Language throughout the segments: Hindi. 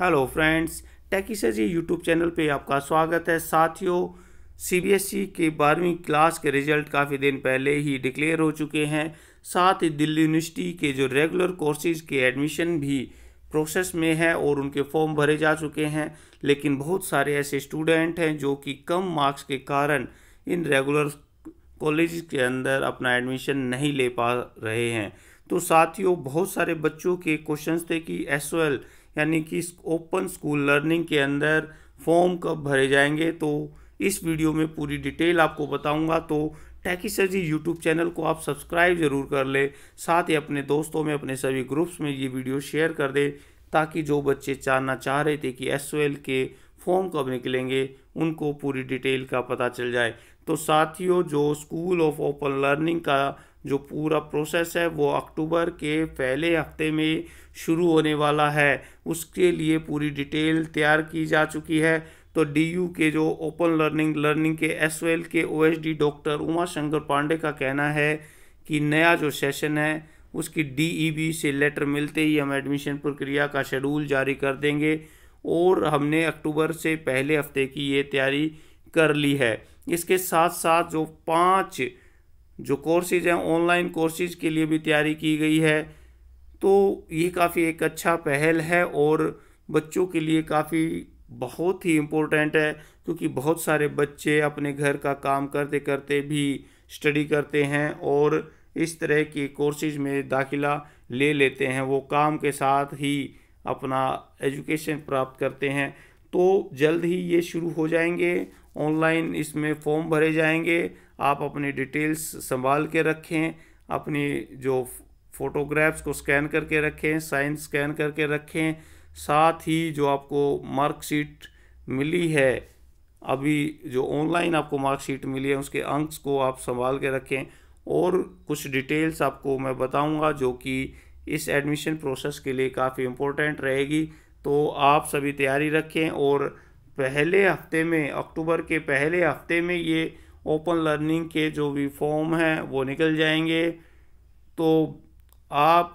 हेलो फ्रेंड्स टैकिसेज जी यूट्यूब चैनल पे आपका स्वागत है साथियों सीबीएसई e के बारहवीं क्लास के रिजल्ट काफ़ी दिन पहले ही डिक्लेयर हो चुके हैं साथ ही दिल्ली यूनिवर्सिटी के जो रेगुलर कोर्सेज के एडमिशन भी प्रोसेस में है और उनके फॉर्म भरे जा चुके हैं लेकिन बहुत सारे ऐसे स्टूडेंट हैं जो कि कम मार्क्स के कारण इन रेगुलर कॉलेज के अंदर अपना एडमिशन नहीं ले पा रहे हैं तो साथियों बहुत सारे बच्चों के क्वेश्चंस थे कि एस यानी कि ओपन स्कूल लर्निंग के अंदर फॉर्म कब भरे जाएंगे तो इस वीडियो में पूरी डिटेल आपको बताऊंगा तो techy sir ji YouTube channel को आप सब्सक्राइब ज़रूर कर ले साथ ही अपने दोस्तों में अपने सभी ग्रुप्स में ये वीडियो शेयर कर दें ताकि जो बच्चे जानना चाह रहे थे कि एस के फॉर्म कब निकलेंगे उनको पूरी डिटेल का पता चल जाए तो साथियों जो स्कूल ऑफ ओपन लर्निंग का जो पूरा प्रोसेस है वो अक्टूबर के पहले हफ्ते में शुरू होने वाला है उसके लिए पूरी डिटेल तैयार की जा चुकी है तो डीयू के जो ओपन लर्निंग लर्निंग के एस के ओएसडी डॉक्टर उमा शंकर पांडे का कहना है कि नया जो सेशन है उसकी डीईबी e से लेटर मिलते ही हम एडमिशन प्रक्रिया का शेड्यूल जारी कर देंगे और हमने अक्टूबर से पहले हफ्ते की ये तैयारी कर ली है इसके साथ साथ जो पाँच जो कोर्सेज हैं ऑनलाइन कोर्सेज के लिए भी तैयारी की गई है तो ये काफ़ी एक अच्छा पहल है और बच्चों के लिए काफ़ी बहुत ही इम्पोर्टेंट है क्योंकि बहुत सारे बच्चे अपने घर का काम करते करते भी स्टडी करते हैं और इस तरह के कोर्सेज में दाखिला ले लेते हैं वो काम के साथ ही अपना एजुकेशन प्राप्त करते हैं तो जल्द ही ये शुरू हो जाएंगे ऑनलाइन इसमें फॉर्म भरे जाएंगे आप अपने डिटेल्स संभाल के रखें अपनी जो फ़ोटोग्राफ्स को स्कैन करके रखें साइन स्कैन करके रखें साथ ही जो आपको मार्कशीट मिली है अभी जो ऑनलाइन आपको मार्कशीट मिली है उसके अंक्स को आप संभाल के रखें और कुछ डिटेल्स आपको मैं बताऊंगा जो कि इस एडमिशन प्रोसेस के लिए काफ़ी इम्पोर्टेंट रहेगी तो आप सभी तैयारी रखें और पहले हफ्ते में अक्टूबर के पहले हफ्ते में ये ओपन लर्निंग के जो भी फॉर्म हैं वो निकल जाएंगे तो आप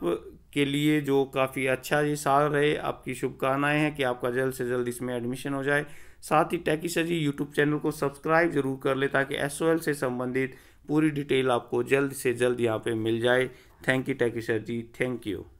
के लिए जो काफ़ी अच्छा ये साल रहे आपकी शुभकामनाएं हैं कि आपका जल्द से जल्द इसमें एडमिशन हो जाए साथ ही techy sir ji YouTube channel को सब्सक्राइब जरूर कर ले ताकि एस से संबंधित पूरी डिटेल आपको जल्द से जल्द यहाँ पे मिल जाए thank you techy sir ji thank you